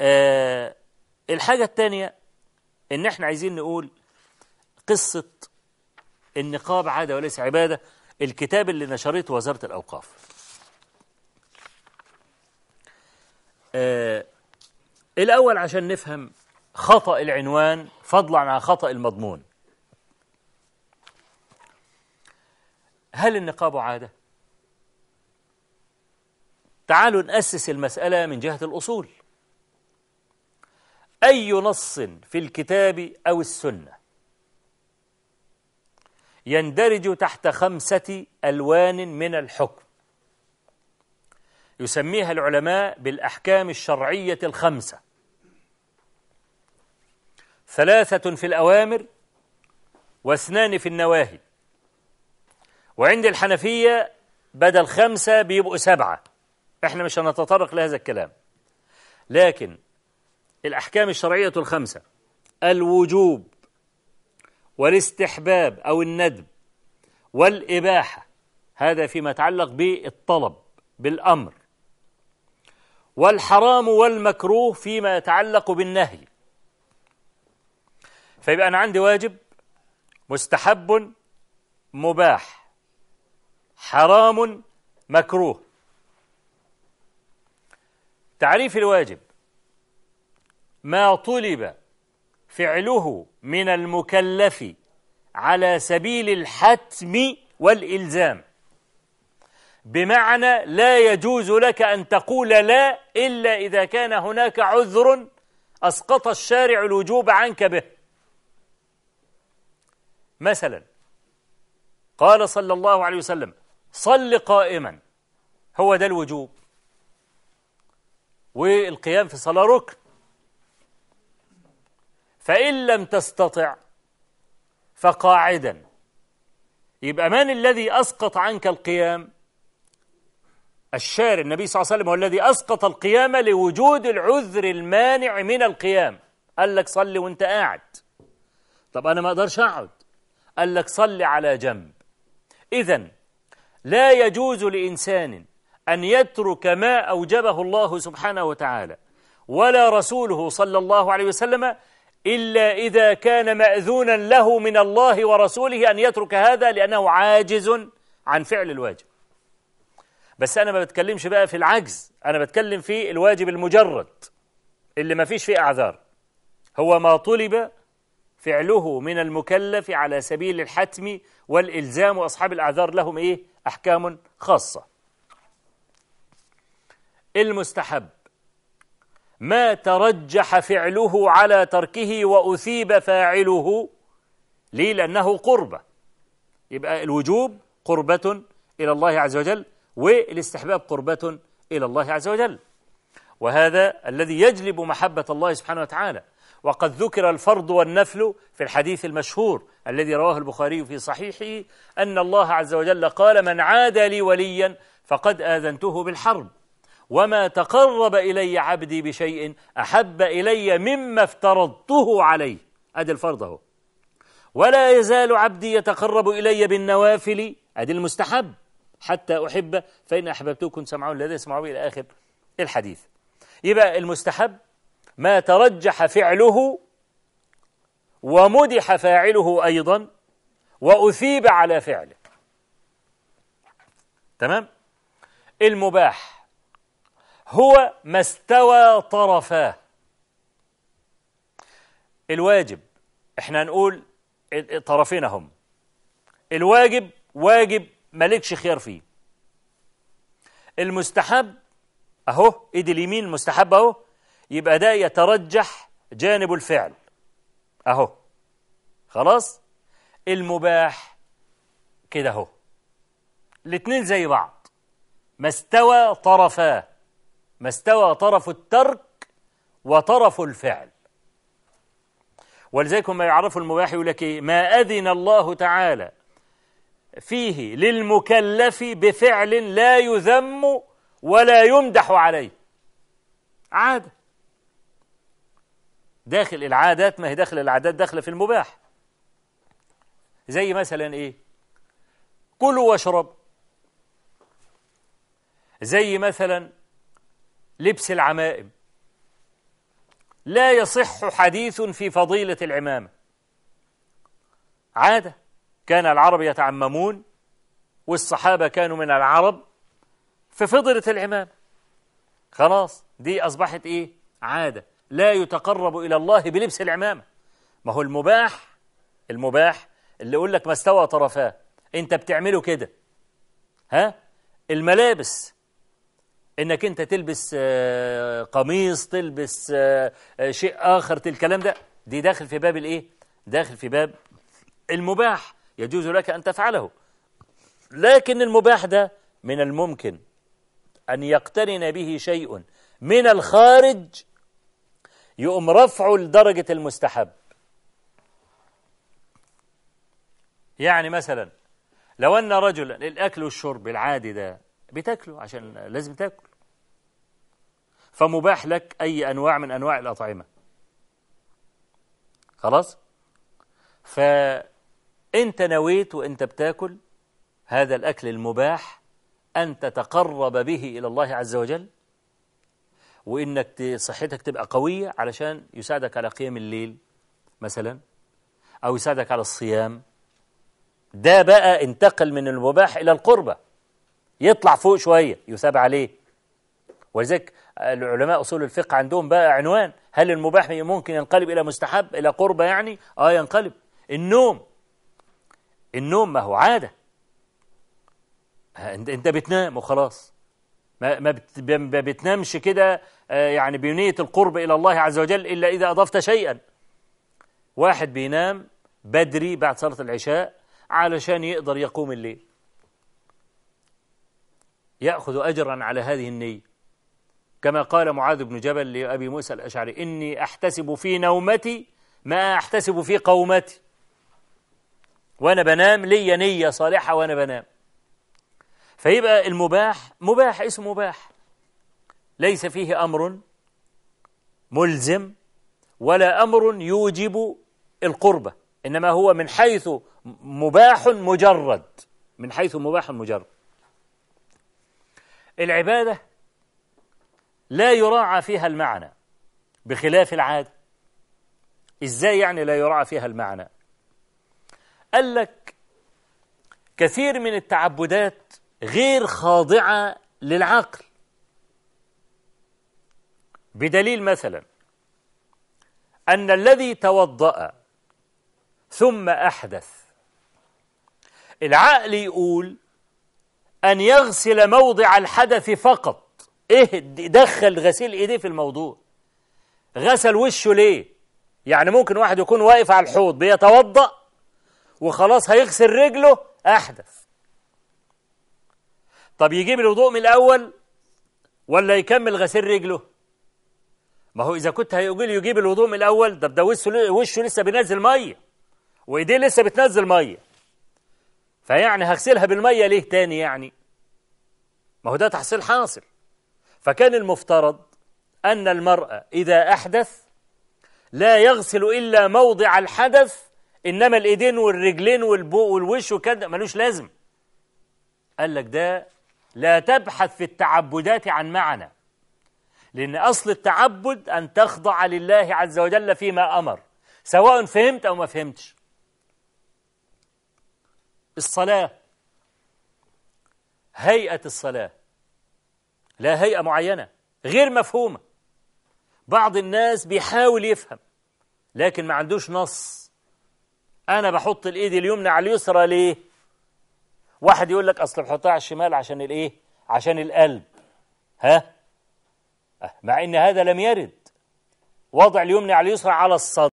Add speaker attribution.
Speaker 1: آه الحاجة الثانية ان احنا عايزين نقول قصة النقاب عادة وليس عبادة الكتاب اللي نشرته وزارة الأوقاف آه الأول عشان نفهم خطأ العنوان فضلا عن خطأ المضمون هل النقاب عادة؟ تعالوا نأسس المسألة من جهة الأصول أي نص في الكتاب أو السنة يندرج تحت خمسة ألوان من الحكم يسميها العلماء بالأحكام الشرعية الخمسة ثلاثة في الأوامر واثنان في النواهي وعند الحنفية بدل خمسة بيبقوا سبعة احنا مش هنتطرق لهذا الكلام لكن الأحكام الشرعية الخمسة الوجوب والاستحباب أو الندب والإباحة هذا فيما يتعلق بالطلب بالأمر والحرام والمكروه فيما يتعلق بالنهي فيبقى أنا عندي واجب مستحب مباح حرام مكروه تعريف الواجب ما طلب فعله من المكلف على سبيل الحتم والإلزام بمعنى لا يجوز لك أن تقول لا إلا إذا كان هناك عذر أسقط الشارع الوجوب عنك به مثلا قال صلى الله عليه وسلم صل قائما هو ده الوجوب والقيام في صلاة ركن فإن لم تستطع فقاعدا يبقى من الذي أسقط عنك القيام الشارع النبي صلى الله عليه وسلم هو الذي أسقط القيام لوجود العذر المانع من القيام قال لك صلي وانت قاعد طب أنا ما أقدرش أقعد قال لك صلي على جنب إذا لا يجوز لإنسان أن يترك ما أوجبه الله سبحانه وتعالى ولا رسوله صلى الله عليه وسلم إلا إذا كان مأذونا له من الله ورسوله أن يترك هذا لأنه عاجز عن فعل الواجب بس أنا ما بتكلمش بقى في العجز أنا بتكلم في الواجب المجرد اللي ما فيش فيه أعذار هو ما طلب فعله من المكلف على سبيل الحتم والإلزام وأصحاب الأعذار لهم إيه أحكام خاصة المستحب ما ترجح فعله على تركه وأثيب فاعله ليه لأنه قربة يبقى الوجوب قربة إلى الله عز وجل والاستحباب قربة إلى الله عز وجل وهذا الذي يجلب محبة الله سبحانه وتعالى وقد ذكر الفرض والنفل في الحديث المشهور الذي رواه البخاري في صحيحه أن الله عز وجل قال من عادى لي وليا فقد آذنته بالحرب وما تقرب إلي عبدي بشيء أحب إلي مما افترضته عليه أدي الفرض أهو ولا يزال عبدي يتقرب إلي بالنوافل أدي المستحب حتى أحب فإن أحببتكم سمعون الذي سمعوا إلى آخر الحديث يبقى المستحب ما ترجح فعله ومدح فاعله أيضا وأثيب على فعله تمام المباح هو ما استوى طرفاه الواجب احنا نقول طرفين هم الواجب واجب مالكش خيار فيه المستحب اهو ايد اليمين المستحب اهو يبقى ده يترجح جانب الفعل اهو خلاص المباح كده اهو الاتنين زي بعض ما استوى طرفاه ما استوى طرف الترك وطرف الفعل ولذلك هم يعرفوا المباح يقول لك إيه؟ ما أذن الله تعالى فيه للمكلف بفعل لا يذم ولا يمدح عليه عادة داخل العادات ما هي داخل العادات داخل في المباح زي مثلا ايه كلوا واشربوا زي مثلا لبس العمائم لا يصح حديث في فضيلة العمامة عادة كان العرب يتعممون والصحابة كانوا من العرب في فضلة العمامة خلاص دي أصبحت إيه عادة لا يتقرب إلى الله بلبس العمامة ما هو المباح المباح اللي يقول لك ما استوى طرفاه أنت بتعمله كده ها الملابس انك انت تلبس آه، قميص تلبس آه، آه، شيء اخر الكلام ده دي داخل في باب الايه داخل في باب المباح يجوز لك ان تفعله لكن المباح ده من الممكن ان يقترن به شيء من الخارج يقوم رفعه لدرجه المستحب يعني مثلا لو ان رجلا الاكل والشرب العادي ده بتاكله عشان لازم تاكل فمباح لك أي أنواع من أنواع الأطعمة خلاص فأنت نويت وأنت بتاكل هذا الأكل المباح أن تتقرب به إلى الله عز وجل وإنك صحتك تبقى قوية علشان يساعدك على قيام الليل مثلا أو يساعدك على الصيام ده بقى انتقل من المباح إلى القربة يطلع فوق شوية يثاب عليه ولذلك العلماء أصول الفقه عندهم بقى عنوان هل المباح ممكن ينقلب إلى مستحب إلى قربة يعني آه ينقلب النوم النوم ما هو عادة انت بتنام وخلاص ما ما بتنامش كده آه، يعني بنية القرب إلى الله عز وجل إلا إذا أضفت شيئا واحد بينام بدري بعد صلاة العشاء علشان يقدر يقوم الليل يأخذ أجرا على هذه النية كما قال معاذ بن جبل لأبي موسى الأشعري إني أحتسب في نومتي ما أحتسب في قومتي وأنا بنام لي نية صالحة وأنا بنام فيبقى المباح مباح اسمه مباح ليس فيه أمر ملزم ولا أمر يوجب القربة إنما هو من حيث مباح مجرد من حيث مباح مجرد العبادة لا يراعى فيها المعنى بخلاف العادة إزاي يعني لا يراعى فيها المعنى قال لك كثير من التعبدات غير خاضعة للعقل بدليل مثلا أن الذي توضأ ثم أحدث العقل يقول أن يغسل موضع الحدث فقط إيه دخل غسيل إيديه في الموضوع غسل وشه ليه يعني ممكن واحد يكون واقف على الحوض بيتوضأ وخلاص هيغسل رجله أحدث طب يجيب الوضوء من الأول ولا يكمل غسيل رجله ما هو إذا كنت هيقول يجيب الوضوء من الأول ده ده وشه لسه بينزل مية وإيديه لسه بتنزل مية فيعني هغسلها بالمية ليه تاني يعني ما هو ده تحصيل حاصل فكان المفترض أن المرأة إذا أحدث لا يغسل إلا موضع الحدث إنما الإيدين والرجلين والبوء والوش وكده ملوش لازم قال لك ده لا تبحث في التعبدات عن معنى لأن أصل التعبد أن تخضع لله عز وجل فيما أمر سواء فهمت أو ما فهمتش الصلاة هيئة الصلاة لا هيئة معينة غير مفهومة بعض الناس بيحاول يفهم لكن ما عندوش نص أنا بحط الإيد اليمنى على اليسرى ليه؟ واحد يقول لك أصل بحطها على الشمال عشان الإيه؟ عشان القلب ها؟ آه، مع إن هذا لم يرد وضع اليمنى على اليسرى على الصدر